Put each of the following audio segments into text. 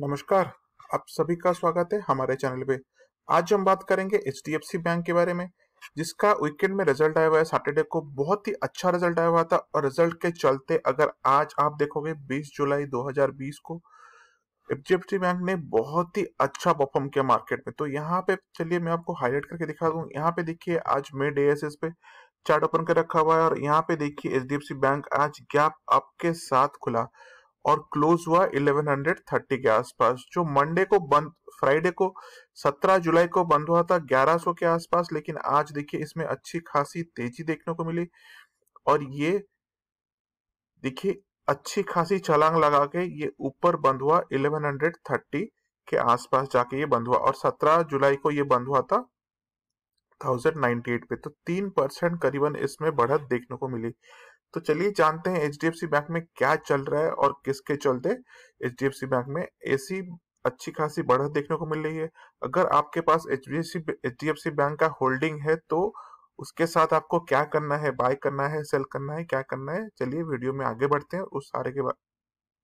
नमस्कार आप सभी का स्वागत है हमारे चैनल पे आज हम बात करेंगे एच बैंक के बारे में जिसका वीकेंड में रिजल्ट आया हुआ है सैटरडे को बहुत ही अच्छा रिजल्ट आया हुआ था और रिजल्ट के चलते अगर आज आप देखोगे 20 जुलाई 2020 को एच बैंक ने बहुत ही अच्छा परफॉर्म किया मार्केट में तो यहाँ पे चलिए मैं आपको हाईलाइट करके दिखा दूँ यहाँ पे देखिए आज मिड एस पे चार्ट ओपन कर रखा हुआ है और यहाँ पे देखिए एच बैंक आज गैप आपके साथ खुला और क्लोज हुआ 1130 के आसपास जो मंडे को बंद फ्राइडे को 17 जुलाई को बंद हुआ था 1100 के आसपास लेकिन आज देखिए इसमें अच्छी खासी तेजी देखने को मिली और ये देखिए अच्छी खासी छलांग लगा के ये ऊपर बंद हुआ 1130 के आसपास जाके ये बंद हुआ और 17 जुलाई को ये बंद हुआ था 1098 पे तो तीन परसेंट करीबन इसमें बढ़त देखने को मिली तो चलिए जानते हैं एच बैंक में क्या चल रहा है और किसके चलते एच बैंक में ऐसी अच्छी खासी बढ़त देखने को मिल रही है अगर आपके पास एच डी बैंक का होल्डिंग है तो उसके साथ आपको क्या करना है बाय करना है सेल करना है क्या करना है चलिए वीडियो में आगे बढ़ते हैं उस सारे के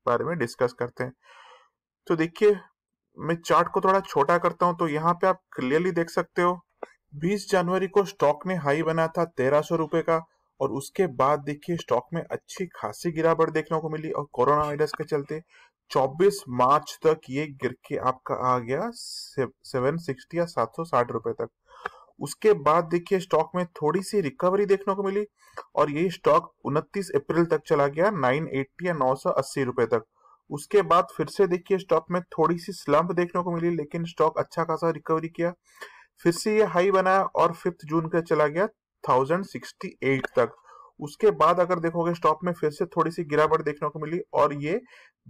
बारे में डिस्कस करते हैं तो देखिए मैं चार्ट को थोड़ा छोटा करता हूं तो यहाँ पे आप क्लियरली देख सकते हो 20 जनवरी को स्टॉक ने हाई बना था तेरह सौ रुपए का और उसके बाद देखिए स्टॉक में अच्छी खासी गिरावट देखने को मिली और कोरोना वायरस के चलते 24 मार्च तक ये गिर के आपका आ गया सेवन सिक्सटी या सात सौ साठ रुपए तक उसके बाद देखिए स्टॉक में थोड़ी सी रिकवरी देखने को मिली और ये स्टॉक 29 अप्रैल तक चला गया 980 या 980 रुपए तक उसके बाद फिर से देखिए स्टॉक में थोड़ी सी स्लम्प देखने को मिली लेकिन स्टॉक अच्छा खासा रिकवरी किया फिर से ये हाई बनाया और फिफ्थ जून का चला गया 2068 तक उसके बाद अगर देखोगे स्टॉक में फिर से थोड़ी सी गिरावट देखने को मिली और ये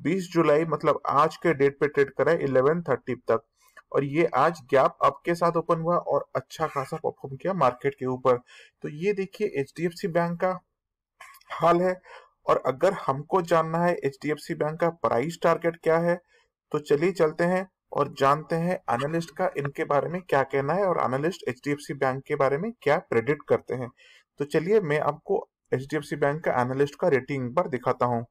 20 जुलाई मतलब आज के डेट पे ट्रेड करा है 11:30 तक और ये आज गैप अप के साथ ओपन हुआ और अच्छा खासा परफॉर्म किया मार्केट के ऊपर तो ये देखिए एच बैंक का हाल है और अगर हमको जानना है एच बैंक का प्राइस टारगेट क्या है तो चलिए चलते हैं और जानते हैं एनालिस्ट का इनके बारे में क्या कहना है और एनालिस्ट एच बैंक के बारे में क्या प्रेडिक्ट करते हैं तो चलिए मैं आपको एच बैंक का एनालिस्ट का रेटिंग एक बार दिखाता हूँ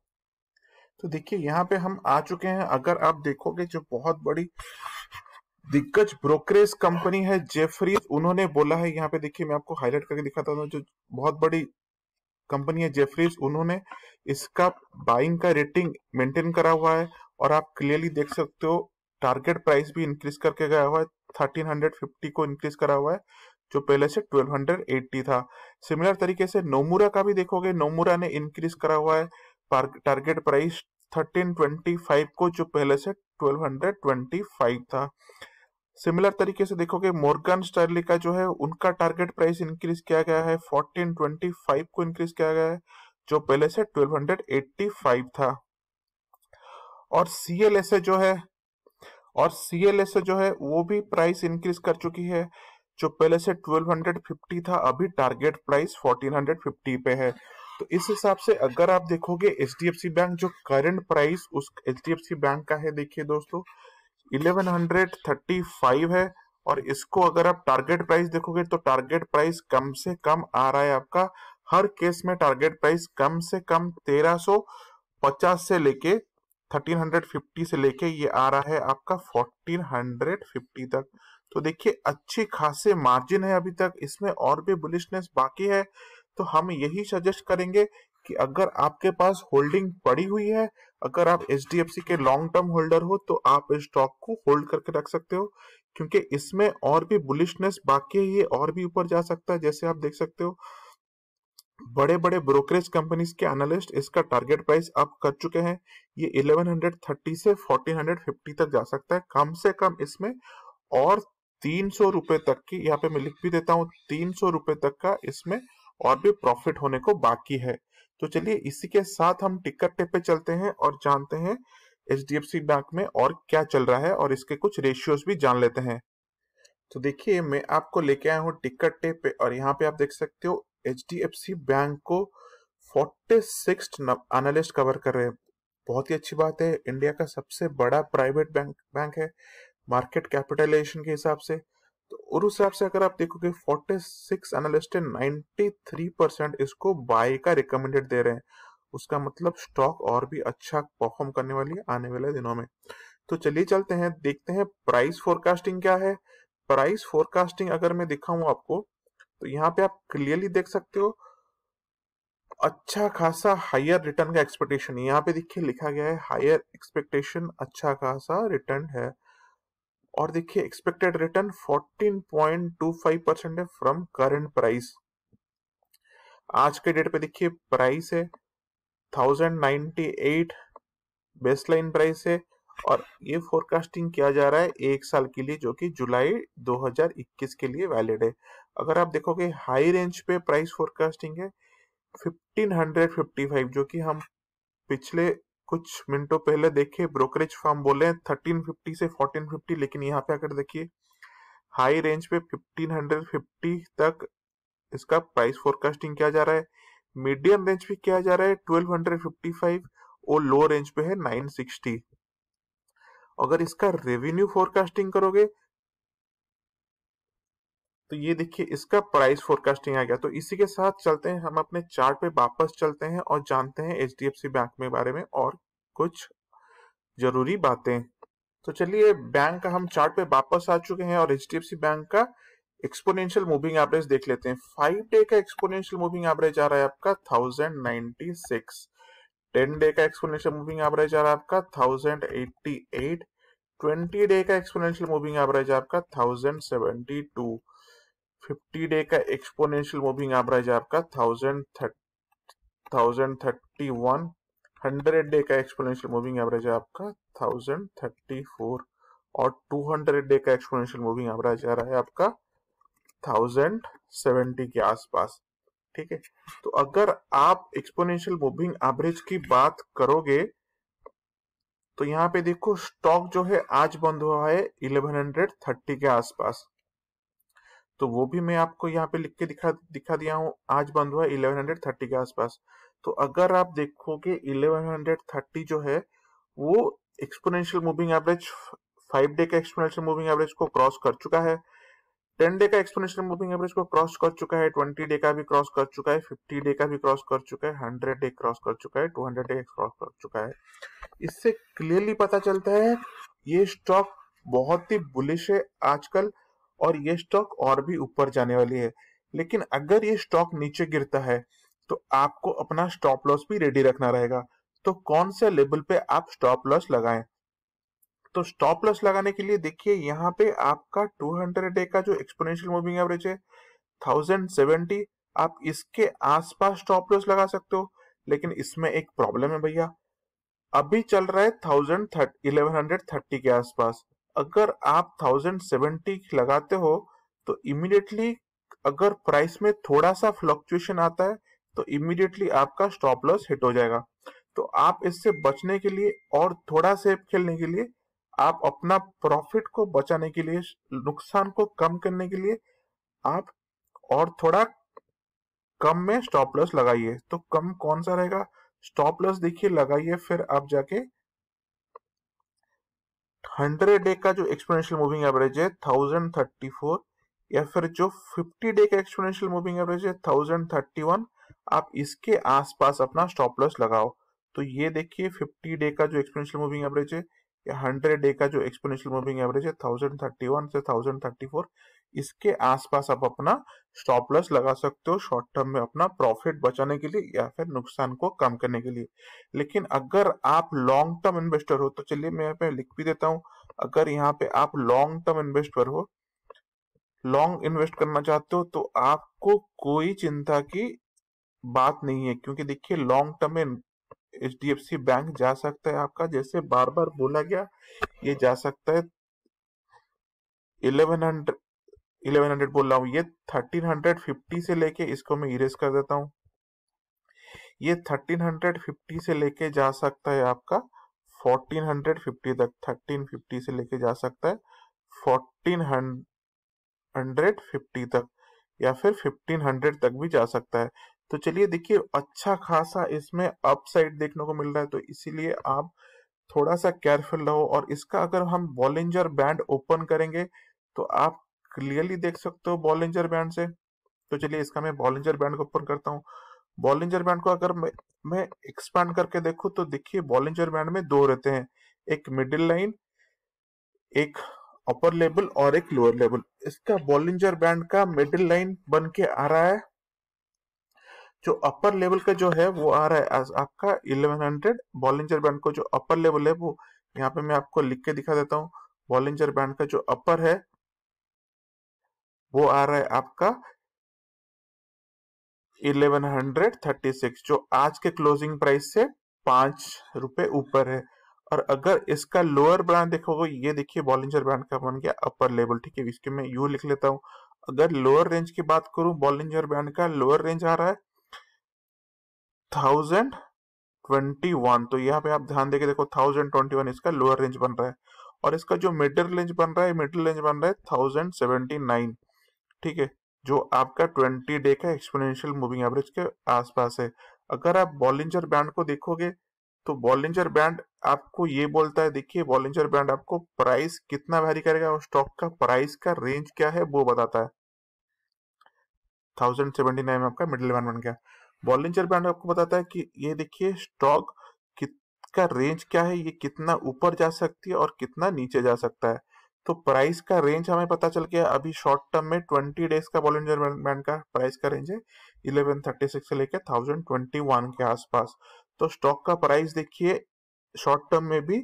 तो देखिए यहाँ पे हम आ चुके हैं अगर आप देखोगे जो बहुत बड़ी दिग्गज ब्रोकरेज कंपनी है जेफरीज उन्होंने बोला है यहाँ पे देखिए मैं आपको हाईलाइट करके दिखाता हूँ जो बहुत बड़ी कंपनी है जेफरीज उन्होंने इसका बाइंग का रेटिंग मेंटेन करा हुआ है और आप क्लियरली देख सकते हो टारगेट प्राइस भी इंक्रीज करके गया हुआ है थर्टीन हंड्रेड फिफ्टी को इंक्रीज करा हुआ है जो पहले से एट्टी था सिमिलर तरीके से नोमुरा का भी देखोगे नोमुरा ने इंक्रीज करा हुआ है टारगेट प्राइस फाइव को जो पहले से ट्वेल्व हंड्रेड ट्वेंटी फाइव था सिमिलर तरीके से देखोगे मोर्गन स्टर्ली का जो है उनका टारगेट प्राइस इंक्रीज किया गया है फोर्टीन ट्वेंटी फाइव को इंक्रीज किया गया है जो पहले से ट्वेल्व हंड्रेड एट्टी फाइव था और सी जो है और सीएलएस जो है वो भी प्राइस इंक्रीज कर चुकी है जो पहले से 1250 था अभी टारगेट प्राइस 1450 पे है तो इस हिसाब से अगर आप देखोगे एच बैंक जो करंट प्राइस उस एच बैंक का है देखिए दोस्तों 1135 है और इसको अगर आप टारगेट प्राइस देखोगे तो टारगेट प्राइस कम से कम आ रहा है आपका हर केस में टारगेट प्राइस कम से कम 1350 से लेके 1350 से लेके ये आ रहा है आपका 1450 तक तो देखिए अच्छे खासे मार्जिन है अभी तक इसमें और भी बुलिशनेस बाकी है तो हम यही सजेस्ट करेंगे कि अगर आपके पास होल्डिंग पड़ी हुई है अगर आप एच के लॉन्ग टर्म होल्डर हो तो आप इस स्टॉक को होल्ड करके रख सकते हो क्योंकि इसमें और भी बुलिशनेस बाकी है ये और भी ऊपर जा सकता है जैसे आप देख सकते हो बड़े बड़े ब्रोकरेज कंपनीज के एनालिस्ट इसका टारगेट प्राइस अप कर चुके हैं ये 1130 से 1450 तक जा सकता है कम से कम इसमें और तीन सौ रुपए तक की यहाँ पे मैं लिख भी देता हूँ तीन सौ रुपए तक का इसमें और भी प्रॉफिट होने को बाकी है तो चलिए इसी के साथ हम टिकट टेप पे चलते हैं और जानते हैं एच बैंक में और क्या चल रहा है और इसके कुछ रेशियोज भी जान लेते हैं तो देखिए मैं आपको लेके आया हूँ टिकट टेप पे और यहाँ पे आप देख सकते हो एच बैंक को फोर्टी सिक्स एनालिस्ट कवर कर रहे हैं बहुत ही अच्छी बात है इंडिया का सबसे बड़ा प्राइवेट बैंक बैंक है मार्केट कैपिटलाइजेशन के हिसाब से तो और उस हिसाब से अगर आप देखोगे forty six analyst ninety three percent इसको बाय का रिकमेंडेड दे रहे हैं उसका मतलब स्टॉक और भी अच्छा परफॉर्म करने वाली है आने वाले दिनों में तो चलिए चलते हैं देखते हैं प्राइस फोरकास्टिंग क्या है प्राइस फोरकास्टिंग अगर मैं दिखाऊं आपको तो यहाँ पे आप क्लियरली देख सकते हो अच्छा खासा हायर रिटर्न का एक्सपेक्टेशन यहाँ पे देखिए लिखा गया है हायर एक्सपेक्टेशन अच्छा खासा रिटर्न है और देखिए एक्सपेक्टेड रिटर्न 14.25 परसेंट है फ्रॉम करंट प्राइस आज के डेट पे देखिए प्राइस है 1098 बेसलाइन प्राइस है और ये फोरकास्टिंग किया जा रहा है एक साल के लिए जो कि जुलाई 2021 के लिए वैलिड है अगर आप देखोगे हाई रेंज पे प्राइस फोरकास्टिंग है 1555 जो कि हम पिछले कुछ मिनटों पहले देखे ब्रोकरेज फॉर्म बोले हैं फिफ्टी से फिफ्टी लेकिन यहाँ पे अगर देखिए हाई रेंज पे फिफ्टी तक इसका प्राइस फोरकास्टिंग किया जा रहा है मीडियम रेंज पे किया जा रहा है 1255 और लो रेंज पे है 960 अगर इसका रेवेन्यू फोरकास्टिंग करोगे तो ये देखिए इसका प्राइस फोरकास्टिंग आ गया तो इसी के साथ चलते हैं हम अपने चार्ट पे वापस चलते हैं और जानते हैं एच बैंक में बारे में और कुछ जरूरी बातें तो चलिए बैंक का हम चार्ट पे वापस आ चुके हैं और एच बैंक का एक्सपोनेंशियल मूविंग एवरेज देख लेते हैं फाइव डे का एक्सपोनेंशियल मूविंग एवरेज आ रहा है आपका thousand ninety six ten day का एक्सपोनेंशियल मूविंग एवरेज आ रहा है आपका thousand eighty eight twenty day का एक्सपोनेंशियल मूविंग एवरेज आपका thousand seventy two fifty day का एक्सपोनेंशियल मूविंग एवरेज आपका thousand thousand thirty one hundred day का एक्सपोनेंशियल मूविंग एवरेज है आपका थाउजेंड थर्टी फोर और टू हंड्रेड डे का exponential moving average आ रहा है आपका थाउजेंड सेवेंटी के आसपास ठीक है तो अगर आप एक्सपोनेंशियल मूविंग एवरेज की बात करोगे तो यहाँ पे देखो स्टॉक जो है आज बंद हुआ है इलेवन हंड्रेड थर्टी के आसपास तो वो भी मैं आपको यहाँ पे लिख के दिखा दिखा दिया हूं आज बंद हुआ है थर्टी के आसपास तो अगर आप देखोगे इलेवन हंड्रेड थर्टी जो है वो exponential moving average five day के एक्सपोनेंशियल मूविंग एवरेज को क्रॉस कर चुका है टेन डे का एक्सपोनेंशियल मूविंग एवरेज को क्रॉस कर चुका है ट्वेंटी डे का भी क्रॉस कर चुका है फिफ्टी डे का भी क्रॉस कर चुका है हंड्रेड डे क्रॉस कर चुका है टू हंड्रेड डे क्रॉस कर चुका है इससे क्लियरली पता चलता है ये स्टॉक बहुत ही बुलिश है आजकल और ये स्टॉक और भी ऊपर जाने वाली है लेकिन अगर ये स्टॉक नीचे गिरता है तो आपको अपना स्टॉप लॉस भी रेडी रखना रहेगा तो कौन से लेवल पे आप स्टॉप लॉस लगाएं तो स्टॉप लॉस लगाने के लिए देखिए यहाँ पे आपका 200 ए का जो एक्सपोनेंशियल मूविंग एवरेज है 1070 आप इसके आसपास स्टॉप लॉस लगा सकते हो लेकिन इसमें एक प्रॉब्लम है भैया अभी चल रहा है थाउजेंड इलेवन हंड्रेड थर्टी के आसपास अगर आप थाउजेंड सेवेंटी लगाते हो तो इमिडिएटली अगर प्राइस में थोड़ा सा फ्लक्चुएशन आता है तो इमिडिएटली आपका स्टॉप लॉस हिट हो जाएगा तो आप इससे बचने के लिए और थोड़ा सेफ खेलने के लिए आप अपना प्रॉफिट को बचाने के लिए नुकसान को कम करने के लिए आप और थोड़ा कम में स्टॉप लॉस लगाइए तो कम कौन सा रहेगा स्टॉप लॉस देखिए लगाइए फिर आप जाके हंड्रेड डे का जो एक्सपोनेंशियल मूविंग एवरेज है थाउजेंड थर्टी फोर या फिर जो फिफ्टी डे का एक्सपोनेंशियल मूविंग एवरेज है थाउजेंड थर्टी वन आप इसके आसपास अपना स्टॉप लॉस लगाओ तो ये देखिए फिफ्टी डे का जो एक्सपोनेंशियल मूविंग एवरेज है या हंड्रेड डे का जो एक्सपोनेंशियल मूविंग एवरेज है थाउजेंड थर्टी वन से थाउजेंड थर्टी फोर इसके आसपास आप अपना स्टॉप लॉस लगा सकते हो शॉर्ट टर्म में अपना प्रॉफिट बचाने के लिए या फिर नुकसान को कम करने के लिए लेकिन अगर आप लॉन्ग टर्म इन्वेस्टर हो तो चलिए मैं यहाँ पे लिख भी देता हूँ अगर यहाँ पे आप लॉन्ग टर्म इन्वेस्टर हो लॉन्ग इन्वेस्ट करना चाहते हो तो आपको कोई चिंता की बात नहीं है क्योंकि देखिए लॉन्ग टर्म में H D F C bank जा सकता है आपका जैसे बार बार बोला गया ये जा सकता है इलेवन हंड्रेड इलेवन हंड्रेड बोल रहा हूँ ये थर्टीन हंड्रेड फिफ्टी से लेके इसको मैं इरेज कर देता हूँ ये थर्टीन हंड्रेड फिफ्टी से लेके जा सकता है आपका फोर्टीन हंड्रेड फिफ्टी तक थर्टीन फिफ्टी से लेके जा सकता है फोर्टीन हंड्रेड फिफ्टी तक या फिर फिफ्टीन हंड्रेड तक भी जा सकता है तो चलिए देखिए अच्छा खासा इसमें अपसाइड देखने को मिल रहा है तो इसीलिए आप थोड़ा सा केयरफुल रहो और इसका अगर हम बॉलेंजर बैंड ओपन करेंगे तो आप क्लियरली देख सकते हो बॉलेंजर बैंड से तो चलिए इसका मैं बॉलेंजर बैंड को ओपन करता हूँ बॉलेंजर बैंड को अगर मैं, एक्सपैंड करके देखू तो देखिए बॉलेंजर बैंड में दो रहते हैं एक मिडिल लाइन एक अपर लेवल और एक लोअर लेवल इसका बॉलेंजर बैंड का मिडिल लाइन बन के आ रहा है जो अपर लेवल का जो है वो आ रहा है आपका 1100 बॉलिंजर बैंड को जो अपर लेवल है वो यहाँ पे मैं आपको लिख के दिखा देता हूँ बॉलिंजर बैंड का जो अपर है वो आ रहा है आपका 1136 जो आज के क्लोजिंग प्राइस से पांच रुपए ऊपर है और अगर इसका लोअर ब्रांड देखोगे ये देखिए बॉलिंजर ब्रांड का बन गया अपर लेवल ठीक है इसके मैं यू लिख लेता हूँ अगर लोअर रेंज की बात करूं बॉलिंजर ब्रांड का लोअर रेंज आ रहा है थाउजेंड ट्वेंटी वन तो यहाँ पे आप ध्यान देके देखो थाउजेंड ट्वेंटी वन इसका लोअर रेंज बन रहा है और इसका जो मिडिल रेंज बन रहा है मिडिल रेंज बन रहा है थाउजेंड सेवेंटी नाइन ठीक है जो आपका ट्वेंटी डे का एक्सपोनेंशियल मूविंग एवरेज के आसपास है अगर आप बॉलिंजर बैंड को देखोगे तो बॉलिंजर बैंड आपको ये बोलता है देखिए बॉलिंजर बैंड आपको प्राइस कितना वैरी करेगा और स्टॉक का प्राइस का रेंज क्या है वो बताता है थाउजेंड सेवेंटी नाइन में आपका मिडिल बैंड बन गया बॉलिंजर बैंड आपको बताता है कि ये देखिए स्टॉक का रेंज क्या है ये कितना ऊपर जा सकती है और कितना नीचे जा सकता है तो प्राइस का रेंज हमें पता चल गया अभी शॉर्ट टर्म में ट्वेंटी डेज का बॉलिंजर बैंड का प्राइस का रेंज है इलेवन थर्टी सिक्स से लेकर थाउजेंड ट्वेंटी वन के आसपास तो स्टॉक का प्राइस देखिए शॉर्ट टर्म में भी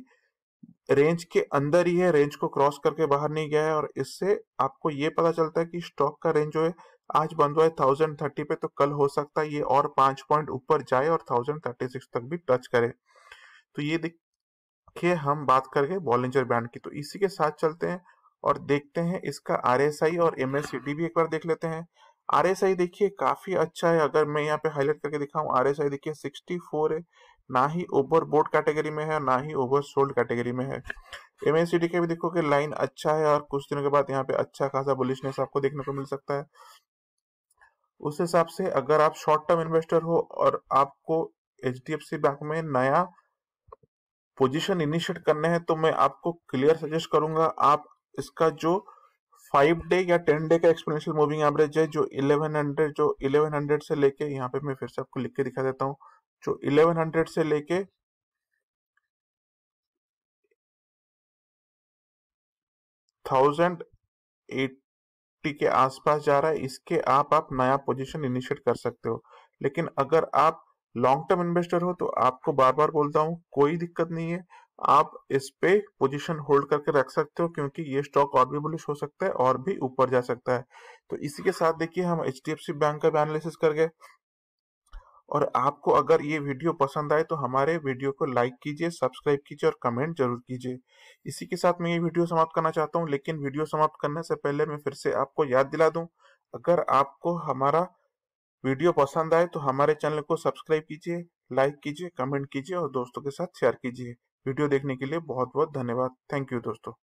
रेंज के अंदर ही है रेंज को क्रॉस करके बाहर नहीं गया है और इससे आपको ये पता चलता है कि स्टॉक का रेंज जो है आज बंद हुआ है थाउजेंड थर्टी पे तो कल हो सकता है ये और पांच पॉइंट ऊपर जाए और थाउजेंड थर्टी सिक्स तक भी टच करे तो ये देखिए हम बात कर गए बॉलेंजर बैंड की तो इसी के साथ चलते हैं और देखते हैं इसका आर और एम भी एक बार देख लेते हैं आर देखिए काफी अच्छा है अगर मैं यहाँ पे हाईलाइट करके दिखाऊं आर देखिए 64 है ना ही ओवर बोर्ड कैटेगरी में है ना ही ओवर सोल्ड कैटेगरी में है एम का भी देखो कि लाइन अच्छा है और कुछ दिनों के बाद यहाँ पे अच्छा खासा बुलिशनेस आपको देखने को मिल सकता है उस हिसाब से अगर आप शॉर्ट टर्म इन्वेस्टर हो और आपको एच बैंक में नया पोजीशन इनिशिएट करने हैं तो मैं आपको क्लियर सजेस्ट करूंगा आप इसका जो फाइव डे या टेन डे का एक्सपोनेंशियल मूविंग एवरेज है जो इलेवन हंड्रेड जो इलेवन हंड्रेड से लेके यहाँ पे मैं फिर से आपको लिख के दिखा देता हूँ जो इलेवन हंड्रेड से लेके थाउजेंड एट के आसपास जा रहा है इसके आप आप नया पोजीशन इनिशिएट कर सकते हो लेकिन अगर आप लॉन्ग टर्म इन्वेस्टर हो तो आपको बार बार बोलता हूँ कोई दिक्कत नहीं है आप इस पे पोजीशन होल्ड करके रख सकते हो क्योंकि ये स्टॉक और भी बुलिश हो सकता है और भी ऊपर जा सकता है तो इसी के साथ देखिए हम एच बैंक का भी एनालिसिस कर गए और आपको अगर ये वीडियो पसंद आए तो हमारे वीडियो को लाइक कीजिए सब्सक्राइब कीजिए और कमेंट जरूर कीजिए इसी के साथ मैं ये वीडियो समाप्त करना चाहता हूँ लेकिन वीडियो समाप्त करने से पहले मैं फिर से आपको याद दिला दूँ अगर आपको हमारा वीडियो पसंद आए तो हमारे चैनल को सब्सक्राइब कीजिए लाइक कीजिए कमेंट कीजिए और दोस्तों के साथ शेयर कीजिए वीडियो देखने के लिए बहुत बहुत धन्यवाद थैंक यू दोस्तों